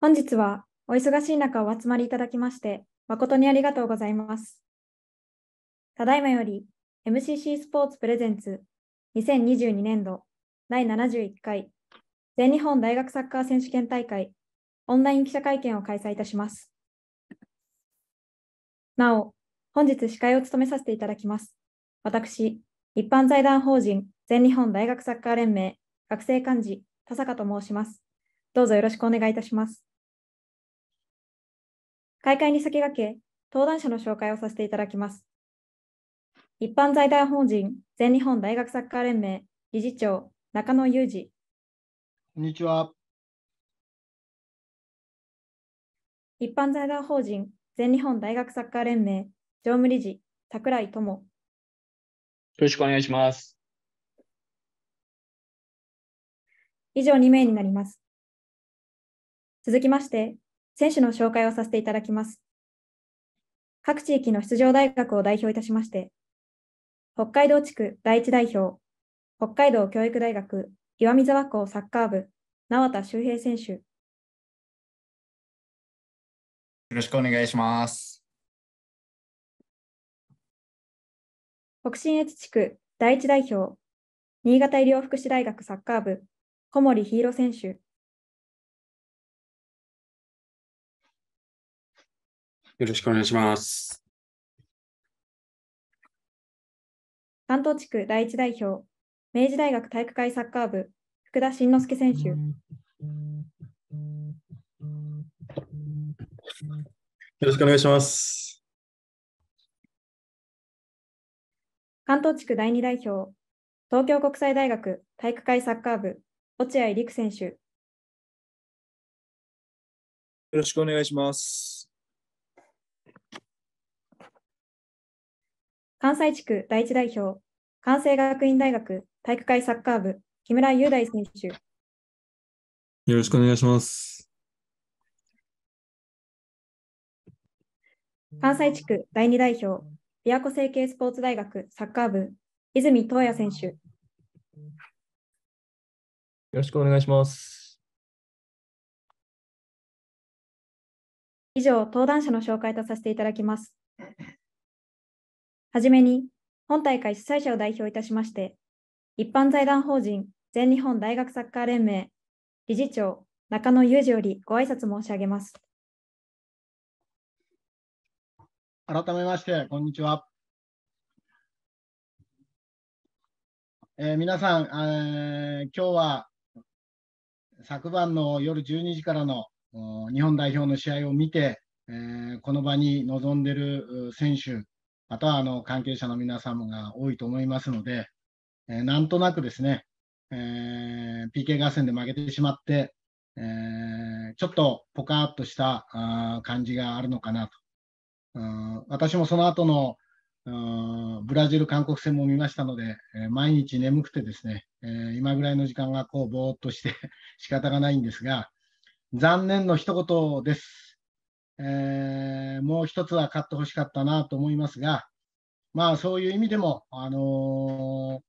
本日はお忙しい中お集まりいただきまして、誠にありがとうございます。ただいまより MCC スポーツプレゼンツ2022年度第71回全日本大学サッカー選手権大会オンライン記者会見を開催いたします。なお、本日司会を務めさせていただきます。私、一般財団法人全日本大学サッカー連盟学生幹事田坂と申します。どうぞよろしくお願いいたします。開会に先駆け、登壇者の紹介をさせていただきます。一般財団法人全日本大学サッカー連盟理事長、中野裕二。こんにちは。一般財団法人全日本大学サッカー連盟常務理事、櫻井智。よろしくお願いします。以上2名になります。続きまして、選手の紹介をさせていただきます。各地域の出場大学を代表いたしまして、北海道地区第一代表、北海道教育大学岩見沢校サッカー部、縄田修平選手。よろしくお願いします。北信越地区第一代表、新潟医療福祉大学サッカー部、小森ヒーロ選手。よろしくお願いします。関東地区第一代表、明治大学体育会サッカー部、福田慎之介選手。よろしくお願いします。関東地区第2代表、東京国際大学体育会サッカー部、落合陸選手。よろしくお願いします。関西地区第一代表、関西学院大学体育会サッカー部、木村雄大選手。よろしくお願いします。関西地区第二代表、琵琶湖成形スポーツ大学サッカー部、泉東也選手。よろしくお願いします。以上、登壇者の紹介とさせていただきます。はじめに、本大会主催者を代表いたしまして、一般財団法人全日本大学サッカー連盟理事長中野裕二よりご挨拶申し上げます。改めまして、こんにちは。えー、皆さん、えー、今日は昨晩の夜12時からの日本代表の試合を見て、えー、この場に臨んでいる選手、またあの関係者の皆様が多いと思いますので、えー、なんとなくですね、えー、PK 合戦で負けてしまって、えー、ちょっとポカーっとしたあ感じがあるのかなと。私もその後のブラジル、韓国戦も見ましたので、えー、毎日眠くてですね、えー、今ぐらいの時間がこうぼーっとして 仕方がないんですが、残念の一言です。えー、もう一つは買ってほしかったなと思いますが、まあそういう意味でも、あの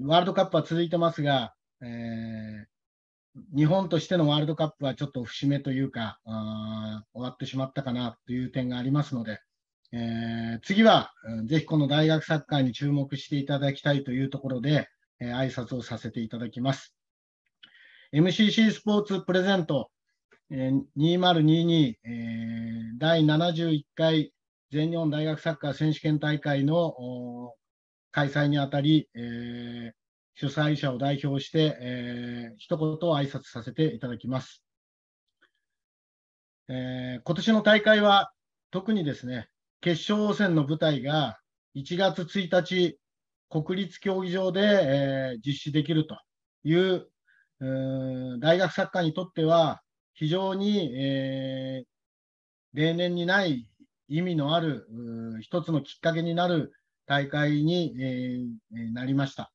ー、ワールドカップは続いてますが、えー、日本としてのワールドカップはちょっと節目というか、あ終わってしまったかなという点がありますので、えー、次は、ぜひこの大学サッカーに注目していただきたいというところで、えー、挨拶をさせていただきます。MCC スポーツプレゼントえー、2022、えー、第71回全日本大学サッカー選手権大会の開催にあたり、えー、主催者を代表して、えー、一言挨拶させていただきます。えー、今年の大会は特にですね、決勝戦の舞台が1月1日、国立競技場で、えー、実施できるというう大学サッカーにとっては非常に、えー、例年にない意味のある一つのきっかけになる大会に、えー、なりました。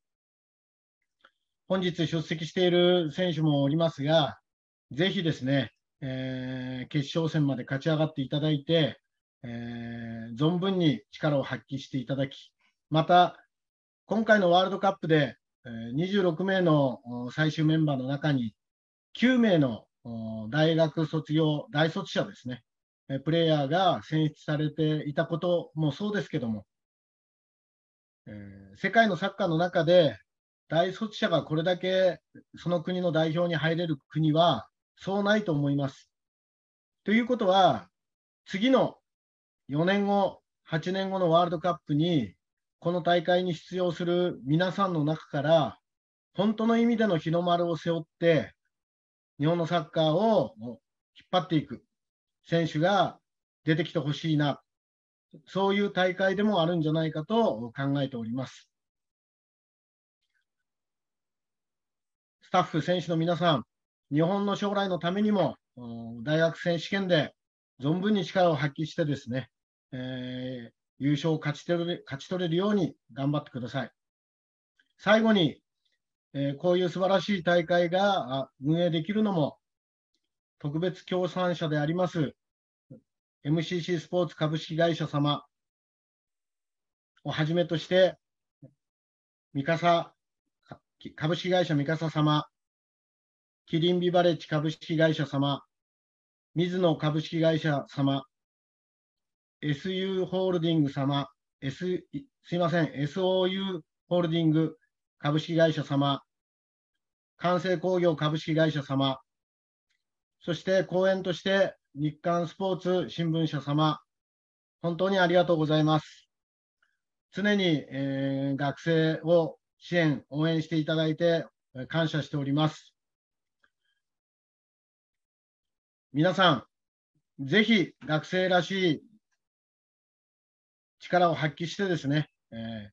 本日出席している選手もおりますが、ぜひですね、えー、決勝戦まで勝ち上がっていただいて、えー、存分に力を発揮していただき、また、今回のワールドカップで26名の最終メンバーの中に9名の大学卒業、大卒者ですね、プレイヤーが選出されていたこともそうですけども、えー、世界のサッカーの中で、大卒者がこれだけその国の代表に入れる国は、そうないと思います。ということは、次の4年後、8年後のワールドカップに、この大会に出場する皆さんの中から、本当の意味での日の丸を背負って、日本のサッカーを引っ張っていく選手が出てきてほしいな、そういう大会でもあるんじゃないかと考えております。スタッフ、選手の皆さん、日本の将来のためにも、大学選手権で存分に力を発揮してですね、えー、優勝を勝ち取れる勝ち取れるように頑張ってください。最後に、えー、こういう素晴らしい大会が運営できるのも、特別協賛者であります MCC スポーツ株式会社様をはじめとして、三笠株式会社三笠様、キリンビバレッジ株式会社様、水野株式会社様、SU ホールディング様、S、すいません、SOU ホールディング株式会社様、完成工業株式会社様、そして講演として日刊スポーツ新聞社様、本当にありがとうございます。常に、えー、学生を支援、応援していただいて感謝しております。皆さん、ぜひ学生らしい力を発揮してですね、えー、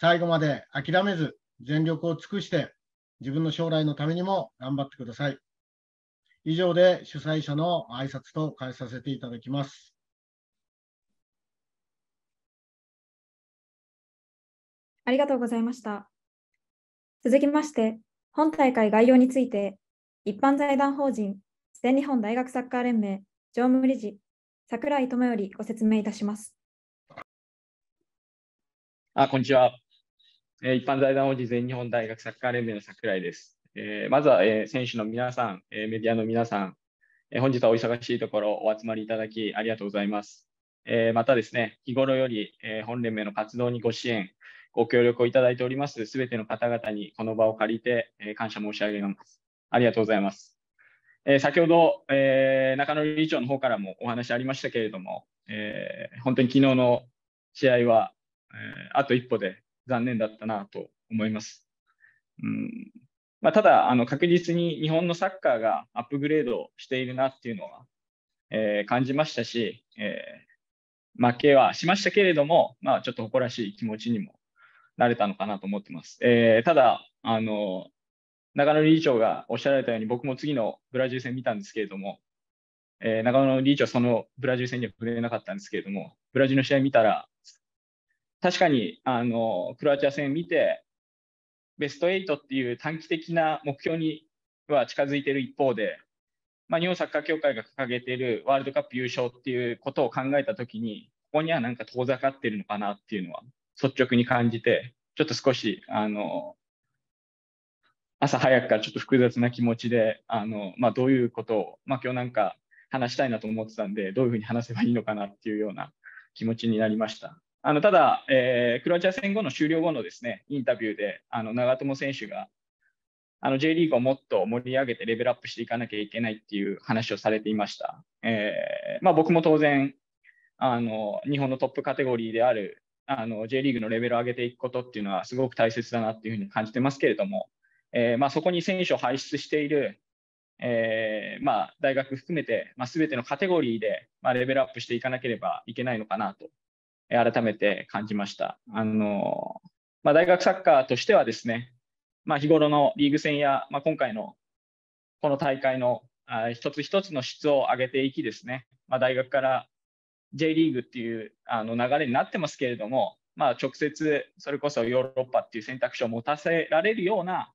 最後まで諦めず全力を尽くして自分の将来のためにも頑張ってください。以上で主催者の挨拶と変えさせていただきます。ありがとうございました。続きまして、本大会概要について、一般財団法人全日本大学サッカー連盟常務理事、櫻井智よりご説明いたします。あ、こんにちは。え一般財団法人全日本大学サッカー連盟の桜井です。えまずは、え選手の皆さん、えメディアの皆さん、え本日はお忙しいところお集まりいただきありがとうございます。えまたですね、日頃より、え本連盟の活動にご支援、ご協力をいただいておりますすべての方々にこの場を借りて、え感謝申し上げます。ありがとうございます。え先ほど、え中野理事長の方からもお話ありましたけれども、え本当に昨日の試合は、えあと一歩で残念だったなと思います。うんまあ、ただあの確実に日本のサッカーがアップグレードしているなっていうのは、えー、感じましたし、えー、負けはしましたけれども、まあ、ちょっと誇らしい気持ちにもなれたのかなと思ってます。えー、ただあの中野理事長がおっしゃられたように僕も次のブラジル戦見たんですけれども、えー、中野理事長そのブラジル戦には触れなかったんですけれどもブラジルの試合見たら確かにあのクロアチア戦見て、ベスト8っていう短期的な目標には近づいている一方で、まあ、日本サッカー協会が掲げているワールドカップ優勝っていうことを考えたときに、ここにはなんか遠ざかってるのかなっていうのは率直に感じて、ちょっと少し、あの、朝早くからちょっと複雑な気持ちで、あの、まあ、どういうことを、まあ、今日なんか話したいなと思ってたんで、どういうふうに話せばいいのかなっていうような気持ちになりました。あのただ、えー、クロアチア戦後の終了後のですねインタビューであの長友選手があの J リーグをもっと盛り上げてレベルアップしていかなきゃいけないっていう話をされていました。えー、まあ、僕も当然あの日本のトップカテゴリーであるあの J リーグのレベルを上げていくことっていうのはすごく大切だなっていうふうに感じてますけれども、えー、まあ、そこに選手を輩出している、えまあ、大学含めて、まあ、全てのカテゴリーで、まレベルアップしていかなければいけないのかなと改めて感じました。あのまあ、大学サッカーとしてはですね、まあ、日頃のリーグ戦や、まあ、今回のこの大会のあ一つ一つの質を上げていきですね、まあ、大学から J リーグっていうあの流れになってますけれども、まあ、直接それこそヨーロッパっていう選択肢を持たせられるような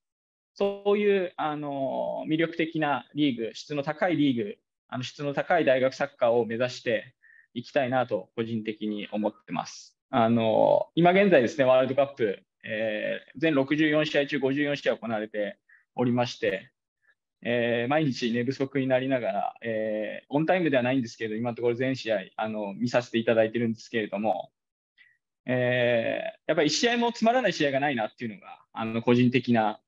そういうあの魅力的なリーグ質の高いリーグあの質の高い大学サッカーを目指して行きたいなと個人的に思ってます。あの今現在ですね、ワールドカップ、えー、全64試合中54試合行われておりまして、えー、毎日寝不足になりながら、えー、オンタイムではないんですけど、今のところ全試合あの見させていただいてるんですけれども、えー、やっぱり1試合もつまらない試合がないなっていうのが、あの個人的な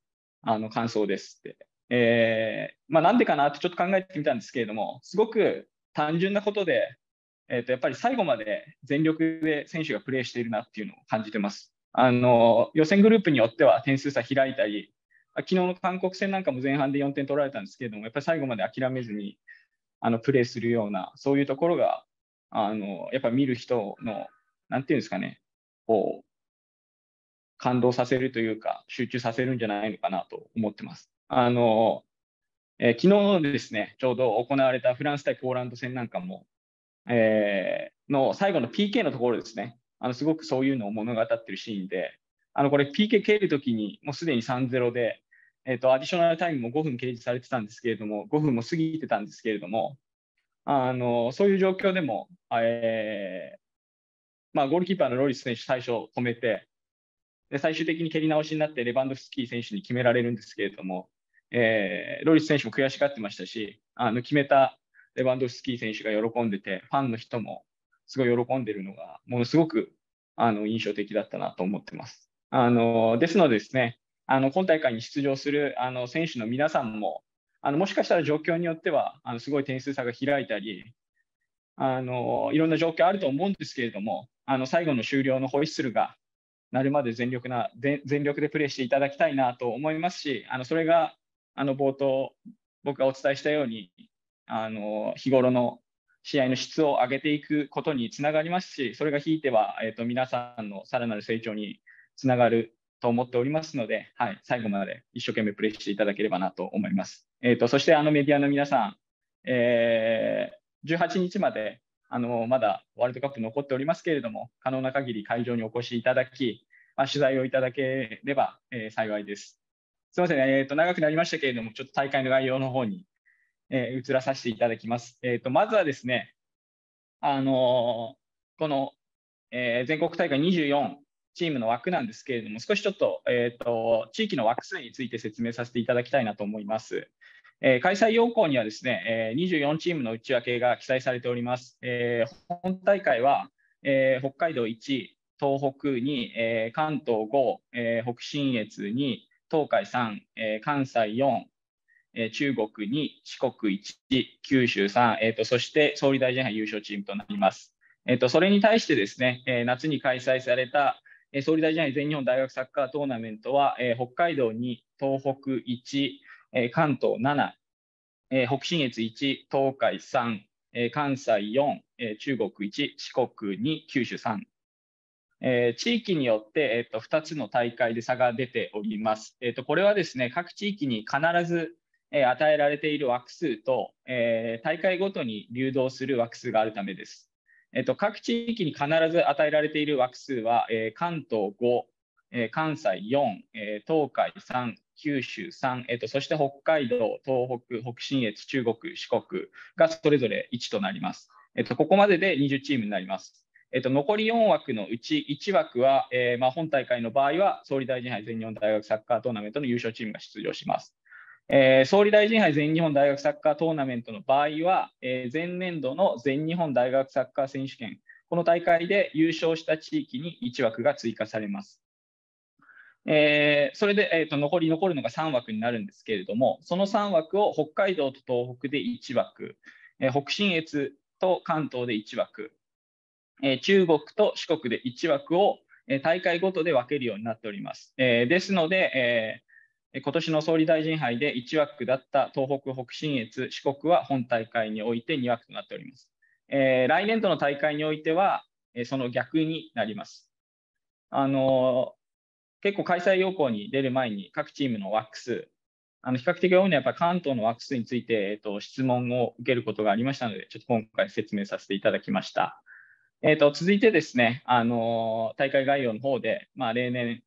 あの感想ですって。えーまあ、なんでかなってちょっと考えてみたんですけれども、すごく単純なことで、えっとやっぱり最後まで全力で選手がプレーしているなっていうのを感じてます。あの予選グループによっては点数差開いたり、昨日の韓国戦なんかも前半で4点取られたんですけれども、やっぱり最後まで諦めずにあのプレーするような、そういうところが、あのやっぱり見る人の、なんていうんですかね、こう感動させるというか、集中させるんじゃないのかなと思ってます。あのえー、昨日ですね、ちょうど行われたフランス対ポーランド戦なんかも、えー、の最後の PK のところですね。あのすごくそういうのを物語ってるシーンで、あのこれ PK 蹴るときにもうすでに3-0で、えーと、アディショナルタイムも5分掲示されてたんですけれども、5分も過ぎてたんですけれども、あのそういう状況でも、えーまあ、ゴールキーパーのロリス選手、最初止めて、で最終的に蹴り直しになってレバンドフスキー選手に決められるんですけれども、えー、ロリス選手も悔しがってましたし、あの決めたレバンドフスキー選手が喜んでて、ファンの人もすごい喜んでるのが、ものすごくあの印象的だったなと思ってます。あのですのでですね、あの今大会に出場するあの選手の皆さんも、あのもしかしたら状況によってはあのすごい点数差が開いたりあの、いろんな状況あると思うんですけれども、あの最後の終了のホイッスルが鳴るまで全力な全力でプレーしていただきたいなと思いますし、あのそれがあの冒頭、僕がお伝えしたように、あの日頃の試合の質を上げていくことにつながりますし、それがひいては、えーと、皆さんのさらなる成長につながると思っておりますので、はい、最後まで一生懸命プレイしていただければなと思います。えーとそしてあのメディアの皆さん、えー、18日まであのまだワールドカップ残っておりますけれども、可能な限り会場にお越しいただき、まあ、取材をいただければ、えー、幸いです。すみません、えーと、長くなりましたけれども、ちょっと大会の概要の方にえー、移らさせていただきます。えーと、まずはですね、あのー、この、えー、全国大会24チームの枠なんですけれども、少しちょっと,、えーと、地域の枠数について説明させていただきたいなと思います。えー、開催要項にはですね、え24チームの内訳が記載されております。え本大会は、え北海道1、東北2、え関東5、え北信越2、東海3、え関西4、えー、中国2、四国1、九州3、えーと、そして総理大臣杯優勝チームとなります。えーと、それに対してですね、えー、夏に開催された、えー、総理大臣杯全日本大学サッカートーナメントは、えー、北海道2、東北1、えー、関東7、えー、北信越1、東海3、えー、関西4、えー、中国1、四国2、九州3。地域によって、2つの大会で差が出ております。これはですね各地域に必ず与えられている枠数と、え大会ごとに流動する枠数があるためです。えと、各地域に必ず与えられている枠数は、え関東5、え関西4、え東海3、九州3、えと、そして北海道、東北、北信越、中国、四国がそれぞれ1となります。えと、ここまでで20チームになります。えっと、残り4枠のうち1枠は、えー、まあ、本大会の場合は総理大臣杯全日本大学サッカートーナメントの優勝チームが出場します。えー、総理大臣杯全日本大学サッカートーナメントの場合は、えー、前年度の全日本大学サッカー選手権、この大会で優勝した地域に1枠が追加されます。えー、それで、えー、と残り残るのが3枠になるんですけれども、その3枠を北海道と東北で1枠、えー、北信越と関東で1枠、えー、中国と四国で1枠を、えー、大会ごとで分けるようになっております。えー、ですので、えー今年の総理大臣杯で1枠だった東北、北信越、四国は本大会において2枠となっております。えー、来年度の大会においては、えその逆になります。あの結構開催要項に出る前に各チームの枠数、あの比較的多いのはやっぱ関東の枠数について、えっと、質問を受けることがありましたので、ちょっと今回説明させていただきました。えっと、続いてですね、あの大会概要の方で、まあ、例年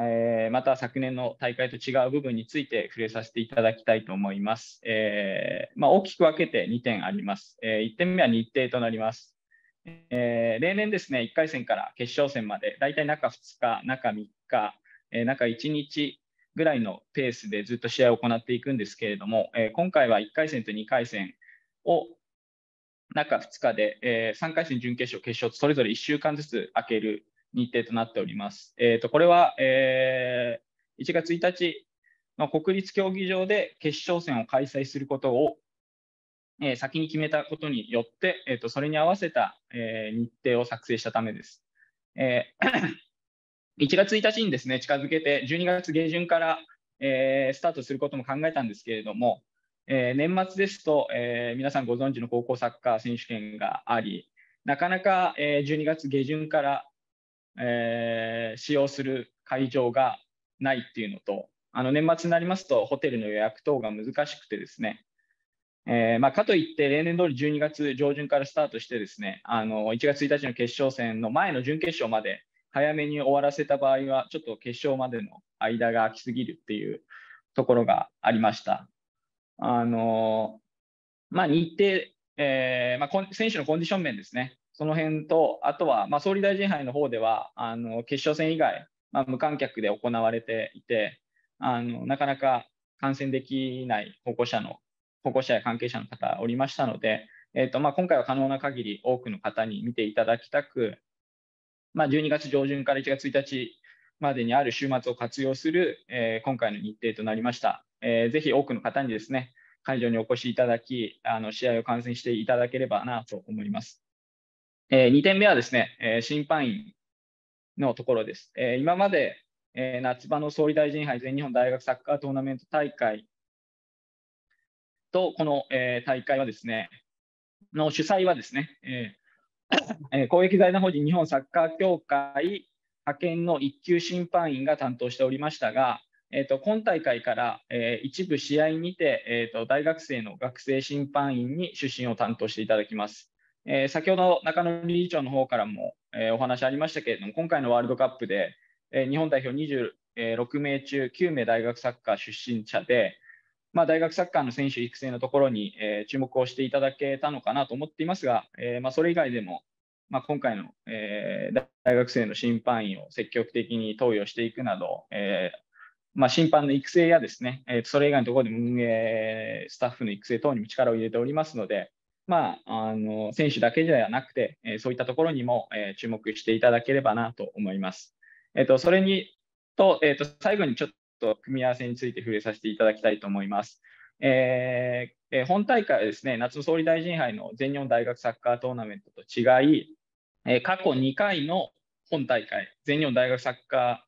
えー、また昨年の大会と違う部分について触れさせていただきたいと思います。えー、まあ、大きく分けて2点あります。えー、1点目は日程となります。え例年ですね、1回戦から決勝戦まで、だいたい中2日、中3日、え中1日ぐらいのペースでずっと試合を行っていくんですけれども、え今回は1回戦と2回戦を中2日で、え3回戦、準決勝、決勝とそれぞれ1週間ずつ空ける日程となっております。えーと、これは、えー、1月1日の国立競技場で決勝戦を開催することを、えー、先に決めたことによって、えーと、それに合わせた、えー、日程を作成したためです。えー、1月1日にですね近づけて12月下旬から、えー、スタートすることも考えたんですけれども、えー、年末ですと、え皆さんご存知の高校サッカー選手権がありなかなか、え12月下旬からえー、使用する会場がないっていうのと、あの年末になりますとホテルの予約等が難しくてですね、えー、まあ、かといって例年通り12月上旬からスタートしてですね、あの1月1日の決勝戦の前の準決勝まで早めに終わらせた場合は、ちょっと決勝までの間が空きすぎるっていうところがありました。あのまあ、日程、えー、まあ、選手のコンディション面ですね、その辺と、あとは、まあ、総理大臣杯の方では、あの決勝戦以外、まあ、無観客で行われていて、あのなかなか感染できない保護者の保護者や関係者の方おりましたので、えーとまあ、今回は可能な限り多くの方に見ていただきたく、まあ、12月上旬から1月1日までにある週末を活用する、えー、今回の日程となりました、えー、ぜひ多くの方にですね会場にお越しいただきあの試合を観戦していただければなと思いますえー、2点目はですね、えー、審判員のところです。えー、今まで、えー、夏場の総理大臣杯全日本大学サッカートーナメント大会と、この、えー、大会はですね、の主催はですね、えー、え公益財団法人日本サッカー協会派遣の1級審判員が担当しておりましたが、えーと、今大会から、えー、一部試合にて、えーと、大学生の学生審判員に出審を担当していただきます。えー、先ほど中野理事長の方からも、えー、お話ありましたけれども、今回のワールドカップで、えー、日本代表26名中9名大学サッカー出身者で、まあ、大学サッカーの選手育成のところに、え注目をしていただけたのかなと思っていますが、えまあ、それ以外でも、まあ、今回の、え大学生の審判員を積極的に投与していくなど、えま審判の育成やですね、えそれ以外のところで運営スタッフの育成等にも力を入れておりますので、まあ、あの選手だけではなくて、えそういったところにも、え注目していただければなと思います。えーと、それにと,、えーと、最後にちょっと組み合わせについて触れさせていただきたいと思います。えー、本大会はですね夏の総理大臣杯の全日本大学サッカートーナメントと違い、え過去2回の本大会全日本大学サッカ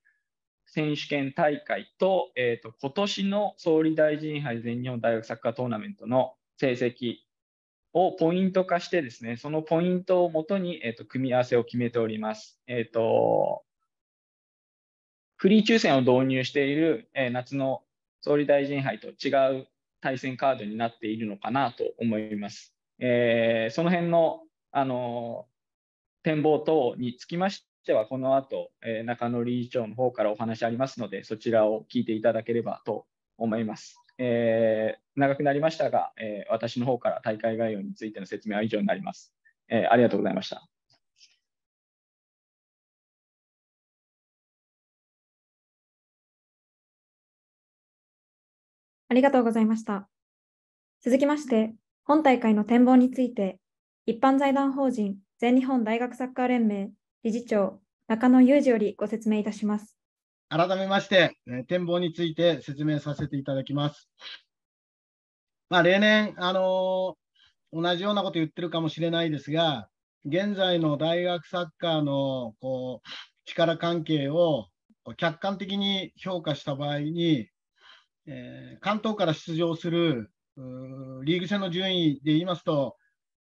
ー選手権大会と,、えーと今年の総理大臣杯全日本大学サッカートーナメントの成績をポイント化してですね、そのポイントをもとに、えーと、組み合わせを決めております。えっ、ー、と、フリー抽選を導入している、えー、夏の総理大臣杯と違う対戦カードになっているのかなと思います。えー、その辺の、あの展望等につきましては、この後、え中野理事長の方からお話ありますので、そちらを聞いていただければと思います。えー、長くなりましたが、えー、私の方から大会概要についての説明は以上になります。えー、ありがとうございました。ありがとうございました。続きまして、本大会の展望について、一般財団法人全日本大学サッカー連盟理事長中野雄二よりご説明いたします。改めまして、え展望について説明させていただきます。まあ、例年、あのー、同じようなこと言ってるかもしれないですが、現在の大学サッカーのこう力関係を客観的に評価した場合に、えー、関東から出場するリーグ戦の順位で言いますと、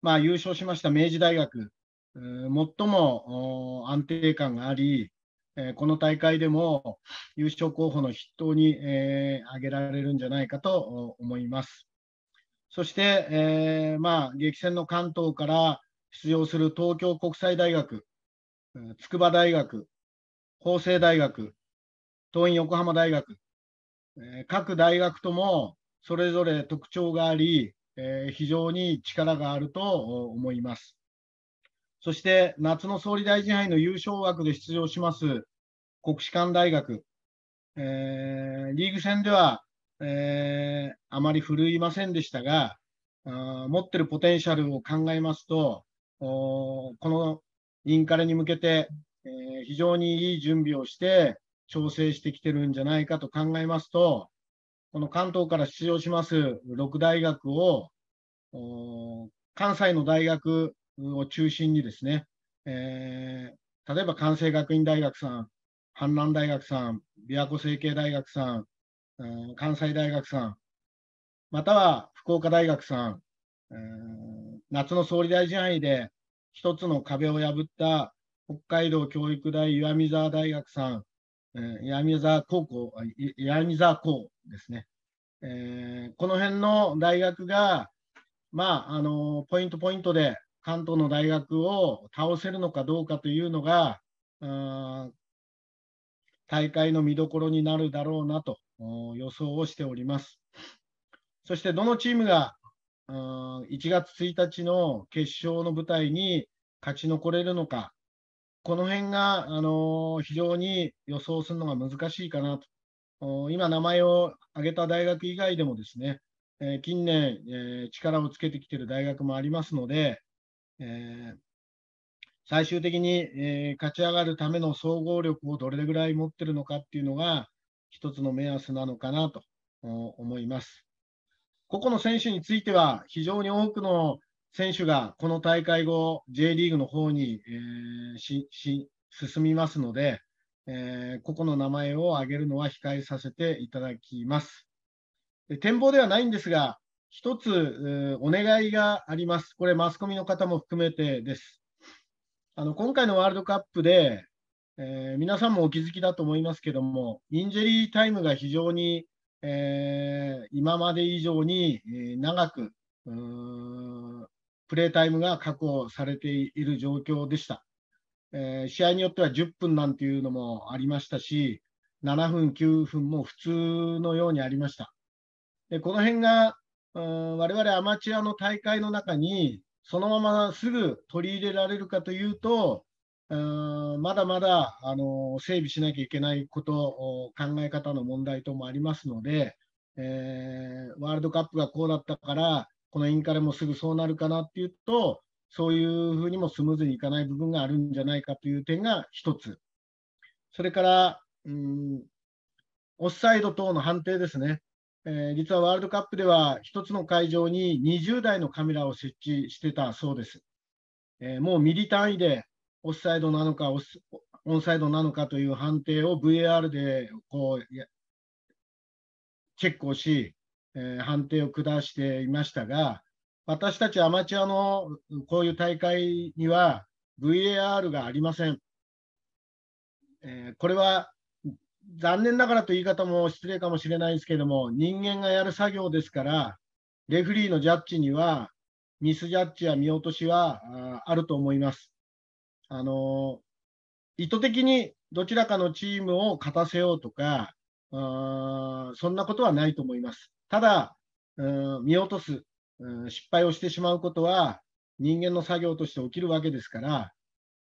まあ、優勝しました明治大学、最も安定感があり、えこの大会でも優勝候補の筆頭に、え挙げられるんじゃないかと思います。そして、えまあ、激戦の関東から出場する東京国際大学、筑波大学、法政大学、東院横浜大学、え各大学ともそれぞれ特徴があり、え非常に力があると思います。そして夏の総理大臣杯の優勝枠で出場します国士舘大学、えー、リーグ戦では、えー、あまり振るいませんでしたが、あ持ってるポテンシャルを考えますと、このインカレに向けて、えー、非常にいい準備をして調整してきてるんじゃないかと考えますと、この関東から出場します6大学を、関西の大学を中心にですね、えー、例えば関西学院大学さん、阪南大学さん、琵琶湖成蹊大学さん、関西大学さん、または福岡大学さん、夏の総理大臣囲で一つの壁を破った北海道教育大岩見沢大学さん、えー、岩見沢高校、岩見沢校ですね、えー、この辺の大学が、まああのポイントポイントで関東の大学を倒せるのかどうかというのが、大会の見どころになるだろうなと予想をしております。そしてどのチームが1月1日の決勝の舞台に勝ち残れるのか、この辺が、あの非常に予想するのが難しいかなと。今、名前を挙げた大学以外でもですね、え近年、え力をつけてきている大学もありますので、えー、最終的に、えー、勝ち上がるための総合力をどれぐらい持ってるのかっていうのが、一つの目安なのかなと思います。個々の選手については、非常に多くの選手がこの大会後、J リーグの方に、えー、しし進みますので、えー、個々の名前を挙げるのは控えさせていただきます。展望ではないんですが、一つお願いがあります。これ、マスコミの方も含めてです。あの今回のワールドカップで、えー、皆さんもお気づきだと思いますけども、インジェリータイムが非常に、えー、今まで以上に長くプレータイムが確保されている状況でした。えー、試合によっては10分なんていうのもありましたし、7分、9分も普通のようにありました。でこの辺がうん我々アマチュアの大会の中にそのまますぐ取り入れられるかというと、うんまだまだあの整備しなきゃいけないこと、考え方の問題等もありますので、えー、ワールドカップがこうだったから、このインカレもすぐそうなるかなっていうと、そういうふうにもスムーズにいかない部分があるんじゃないかという点が1つ、それから、うん、オフサイド等の判定ですね、え実はワールドカップでは1つの会場に20台のカメラを設置してたそうです。えもうミリ単位でオフサイドなのかオンサイドなのかという判定を VAR でこうチェックをし、え判定を下していましたが、私たちアマチュアのこういう大会には VAR がありません。えこれは残念ながらという言い方も失礼かもしれないですけれども、人間がやる作業ですから、レフリーのジャッジには、ミスジャッジや見落としはあると思います。あの意図的にどちらかのチームを勝たせようとか、そんなことはないと思います。ただ、見落とす、失敗をしてしまうことは人間の作業として起きるわけですから、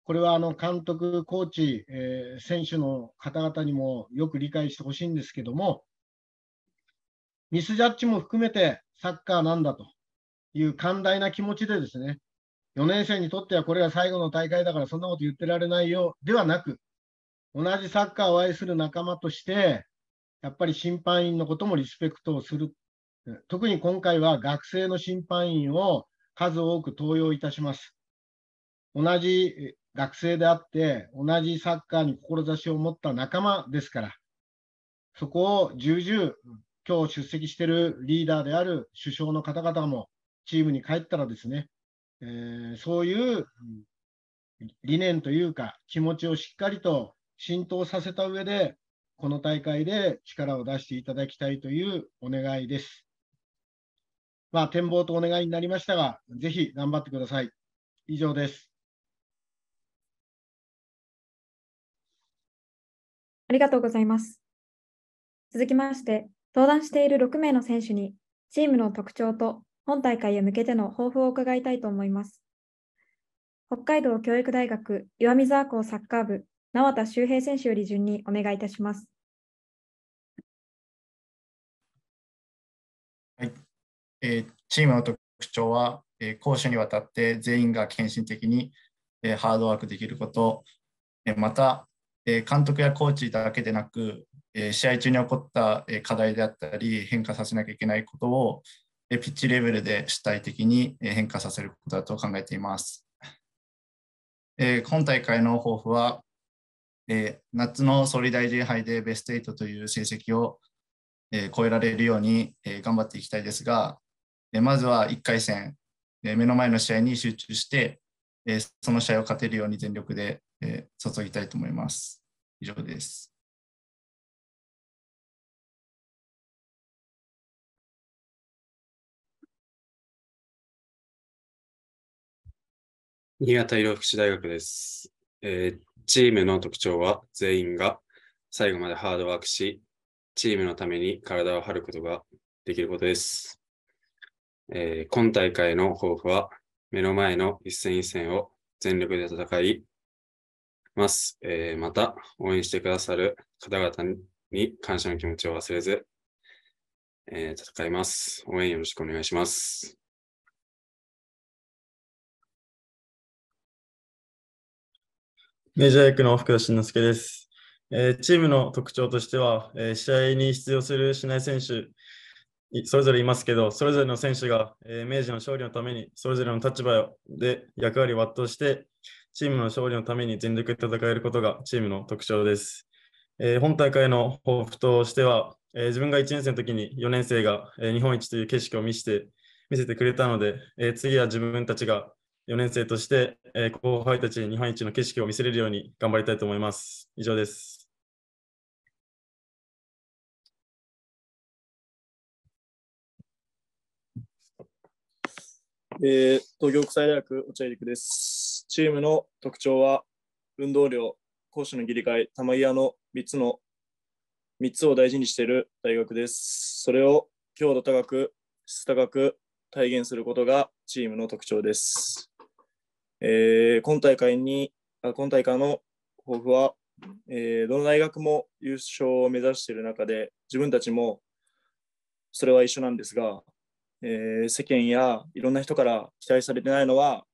これはあの監督、コーチ、えー、選手の方々にもよく理解してほしいんですけども、ミスジャッジも含めてサッカーなんだという寛大な気持ちでですね、4年生にとってはこれが最後の大会だからそんなこと言ってられないよではなく、同じサッカーを愛する仲間として、やっぱり審判員のこともリスペクトをする。特に今回は学生の審判員を数多く登用いたします。同じ学生であって同じサッカーに志を持った仲間ですからそこを重々今日出席しているリーダーである首相の方々もチームに帰ったらですね、えー、そういう理念というか気持ちをしっかりと浸透させた上でこの大会で力を出していただきたいというお願いです。まあ、展望とお願いになりましたが、ぜひ頑張ってください。以上です。ありがとうございます。続きまして、登壇している6名の選手に、チームの特徴と本大会へ向けての抱負を伺いたいと思います。北海道教育大学岩見沢校サッカー部、縄田修平選手より順にお願いいたします。はいえー、チームの特徴は、えー、攻守にわたって全員が献身的に、えー、ハードワークできること、えー、またえ監督やコーチだけでなく、え試合中に起こった課題であったり変化させなきゃいけないことをピッチレベルで主体的に変化させることだと考えています。え今大会の抱負は、え夏の総理大臣杯でベスト8という成績を、え超えられるように、え頑張っていきたいですが、えまずは1回戦、え目の前の試合に集中して、えその試合を勝てるように全力で、え注ぎたいと思います。以上です。新潟医療福祉大学です、えー、チームの特徴は全員が最後までハードワークし、チームのために体を張ることができることです。えー、今大会の抱負は、目の前の一戦一戦を全力で戦い、ます。えー、また、応援してくださる方々に感謝の気持ちを忘れず、えー、戦います。応援よろしくお願いします。メジャー役の福田慎之介です、えー。チームの特徴としては、えー、試合に出場するしない選手、それぞれいますけど、それぞれの選手が、えー、明治の勝利のために、それぞれの立場で役割を全うして、チームの勝利のために全力で戦えることがチームの特徴です。えー、本大会の抱負としては、えー、自分が1年生の時に4年生が、え日本一という景色を見せて見せてくれたので、え次は自分たちが4年生として、え後輩たちに日本一の景色を見せれるように頑張りたいと思います。以上です。えー、東京国際大学落合陸です。チームの特徴は、運動量、攻守の切り替え、玉際の3つの、3つを大事にしている大学です。それを強度高く、質高く体現することがチームの特徴です。えー、今大会にあ、今大会の抱負は、えー、どの大学も優勝を目指している中で、自分たちもそれは一緒なんですが、えー、世間やいろんな人から期待されてないのは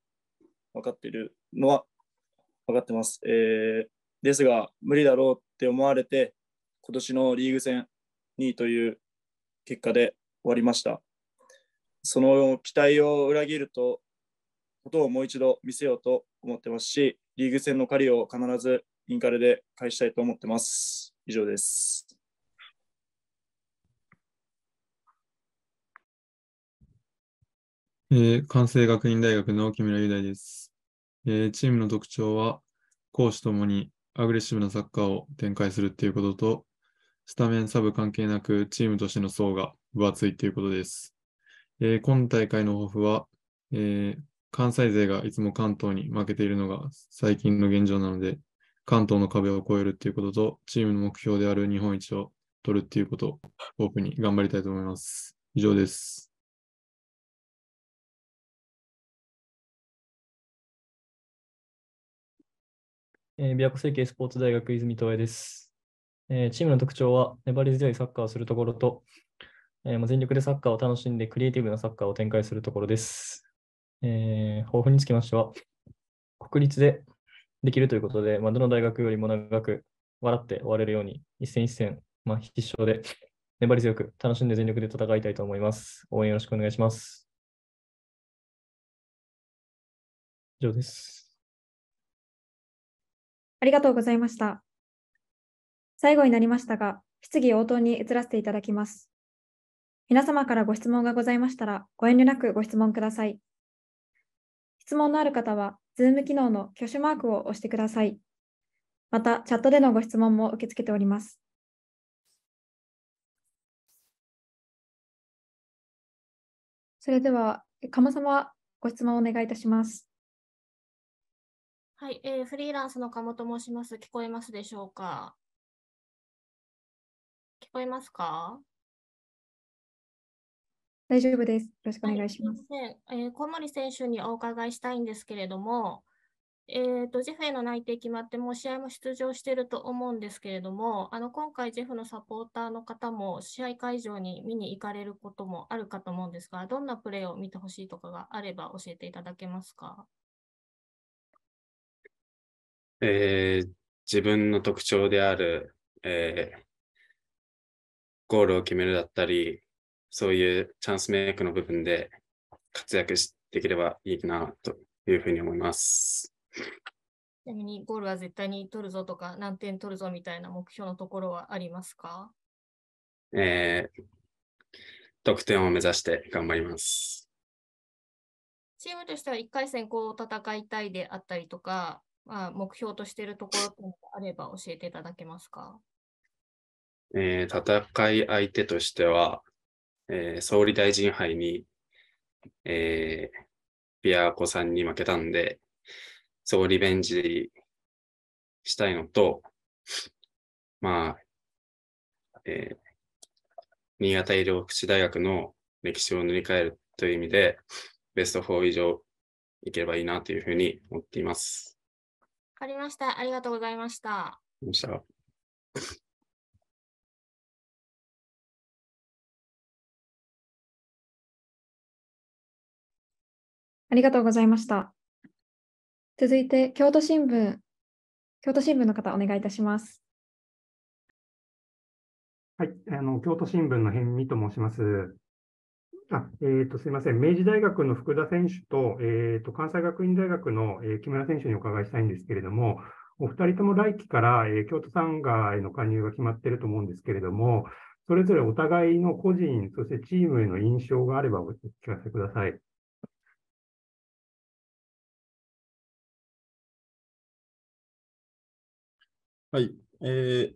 分かってるのは分かってます。えー、ですが、無理だろうって思われて、今年のリーグ戦2位という結果で終わりました。その期待を裏切るとことをもう一度見せようと思ってますし、リーグ戦の狩りを必ずインカレで返したいと思ってます。以上です。えー、関西学院大学の木村雄大です、えー、チームの特徴は、攻守ともにアグレッシブなサッカーを展開するっていうことと、スタメンサブ関係なくチームとしての層が分厚いということです。えー、今大会の抱負は、えー、関西勢がいつも関東に負けているのが最近の現状なので、関東の壁を越えるということと、チームの目標である日本一を取るっていうことをオープンに頑張りたいと思います。以上です。えー、琵琶湖成形スポーツ大学泉東江です、えー、チームの特徴は粘り強いサッカーをするところと、えー、全力でサッカーを楽しんでクリエイティブなサッカーを展開するところです。えー、抱負につきましては、国立でできるということで、まあ、どの大学よりも長く笑って終われるように、一戦一戦、まあ、必勝で粘り強く楽しんで全力で戦いたいと思います。応援よろしくお願いします。以上です。ありがとうございました。最後になりましたが、質疑応答に移らせていただきます。皆様からご質問がございましたら、ご遠慮なくご質問ください。質問のある方は、Zoom 機能の挙手マークを押してください。また、チャットでのご質問も受け付けております。それでは、鴨様、ご質問をお願いいたします。はい、えー、フリーランスの鴨と申します。聞こえますでしょうか聞こえますか大丈夫です。よろしくお願いします。はい、えー、小森選手にお伺いしたいんですけれども、えーと、とジェフへの内定決まって、もう試合も出場していると思うんですけれども、あの今回、ジェフのサポーターの方も試合会場に見に行かれることもあるかと思うんですが、どんなプレーを見てほしいとかがあれば教えていただけますか。えー、自分の特徴である、えー、ゴールを決めるだったり、そういうチャンスメイクの部分で活躍できればいいなというふうに思います。ちなみにゴールは絶対に取るぞとか何点取るぞみたいな目標のところはありますかえー、得点を目指して頑張ります。チームとしては1回戦こう戦いたいであったりとか、まあ、目標としているところとあれば教えていただけますか。えー、戦い相手としては、えー、総理大臣杯に、えー、ビアーコさんに負けたんで、そこリベンジしたいのと、まあ、えー、新潟医療福祉大学の歴史を塗り替えるという意味で、ベスト4以上いければいいなというふうに思っています。かりました。ありがとうございました。ありがとうございました。続いて、京都新聞、京都新聞の方、お願いいたします。はい、あの京都新聞の辺見と申します。あえーと、すみません、明治大学の福田選手と,、えーと、関西学院大学の、えー、木村選手にお伺いしたいんですけれども、お二人とも来期から、えー、京都サンガへの加入が決まっていると思うんですけれども、それぞれお互いの個人、そしてチームへの印象があればお聞かせください。はい。えー、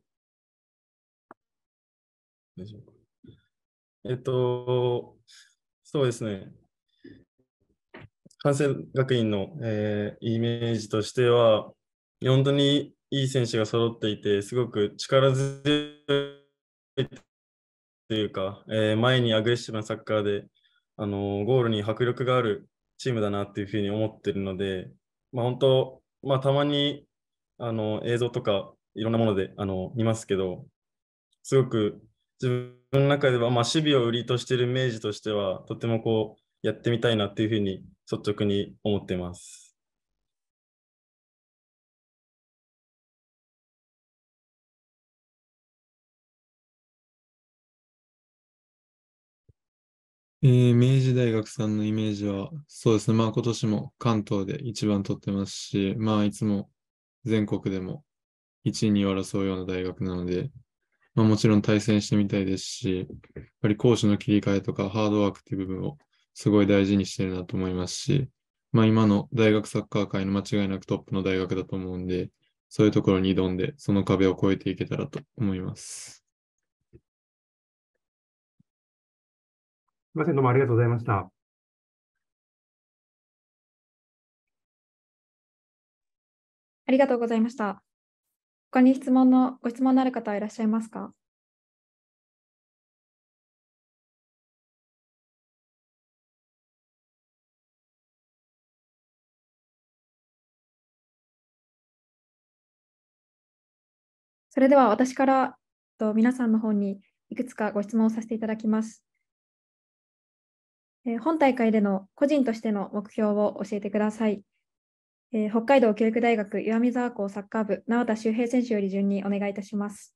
大丈夫えっと、そうですね。関西学院の、えー、イメージとしては、本当にいい選手が揃っていて、すごく力強いというか、えー、前にアグレッシブなサッカーで、あのー、ゴールに迫力があるチームだなっていうふうに思ってるので、まあ、本当、まあ、たまにあの映像とかいろんなものであの見ますけど、すごく自分の中では、まあ、守備を売りとしているイメージとしては、とてもこう、やってみたいなというふうに率直に思っています。えー、明治大学さんのイメージは、そうですね、まあ今年も関東で一番取ってますし、まあいつも全国でも1位に争うような大学なので、まあ、もちろん対戦してみたいですし、やっぱり攻守の切り替えとかハードワークっていう部分をすごい大事にしてるなと思いますし、まあ、今の大学サッカー界の間違いなくトップの大学だと思うんで、そういうところに挑んで、その壁を越えていけたらと思います。すみません、どうもありがとうございました。ありがとうございました。他に質問のご質問のある方はいらっしゃいますかそれでは私からと皆さんの方にいくつかご質問をさせていただきます。え本大会での個人としての目標を教えてください。えー、北海道教育大学岩見沢校サッカー部、縄田修平選手より順にお願いいたします。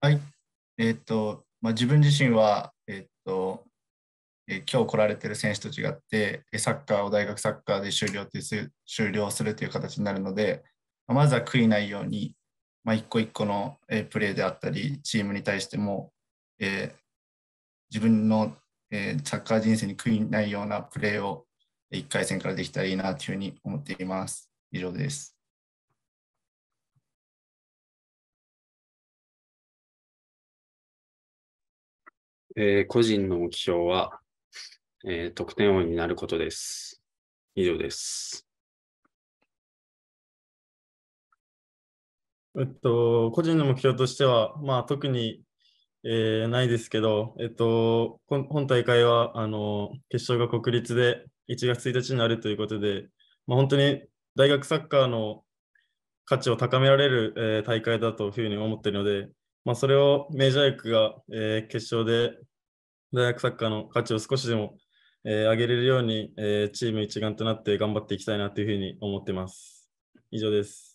はい、えー、っと、まあ、自分自身は、えー、っと、えー、今日来られてる選手と違って、サッカーを大学サッカーで終了って終了するという形になるので、まずは悔いないように、まあ、一個一個のプレーであったり、チームに対しても、えー、自分のえー、サッカー人生に悔いないようなプレーを1回戦からできたらいいなというふうに思っています。以上です。えー、個人の目標は、えー、得点王になることです。以上です。えっと、個人の目標としては、まあ、特にえー、ないですけど、えっと、本大会はあの決勝が国立で1月1日になるということで、まあ、本当に大学サッカーの価値を高められる、えー、大会だというふうに思っているので、まあ、それをメジャー役が、えー、決勝で大学サッカーの価値を少しでも、えー、上げれるように、えチーム一丸となって頑張っていきたいなというふうに思っています。以上です。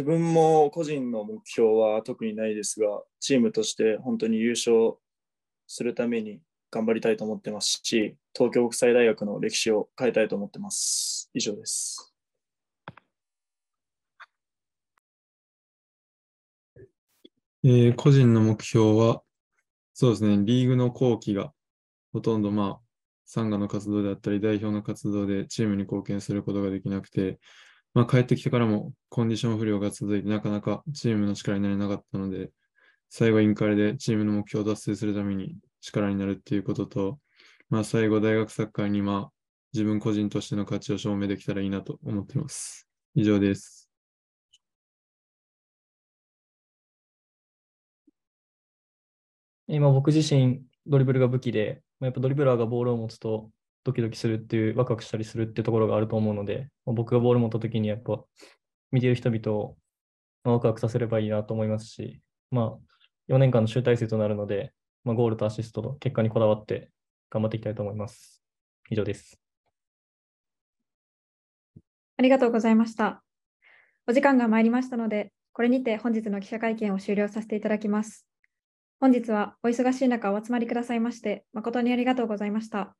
自分も個人の目標は特にないですが、チームとして本当に優勝するために頑張りたいと思ってますし、東京国際大学の歴史を変えたいと思ってます。以上です。えー、個人の目標は、そうですね、リーグの後期がほとんど、まあ、サンガの活動であったり、代表の活動でチームに貢献することができなくて、まあ、帰ってきてからもコンディション不良が続いて、なかなかチームの力になれなかったので、最後インカレでチームの目標を達成するために力になるっていうことと、まあ、最後大学サッカーにまあ自分個人としての価値を証明できたらいいなと思っています。以上です。今僕自身ドリブルが武器で、やっぱドリブラーがボールを持つとドキドキするっていう、ワクワクしたりするっていうところがあると思うので、僕がボール持った時にやっぱ見てる人々をワクワクさせればいいなと思いますし、まあ、4年間の集大成となるので、まあ、ゴールとアシストと結果にこだわって頑張っていきたいと思います。以上です。ありがとうございました。お時間が参りましたので、これにて本日の記者会見を終了させていただきます。本日はお忙しい中お集まりくださいまして、誠にありがとうございました。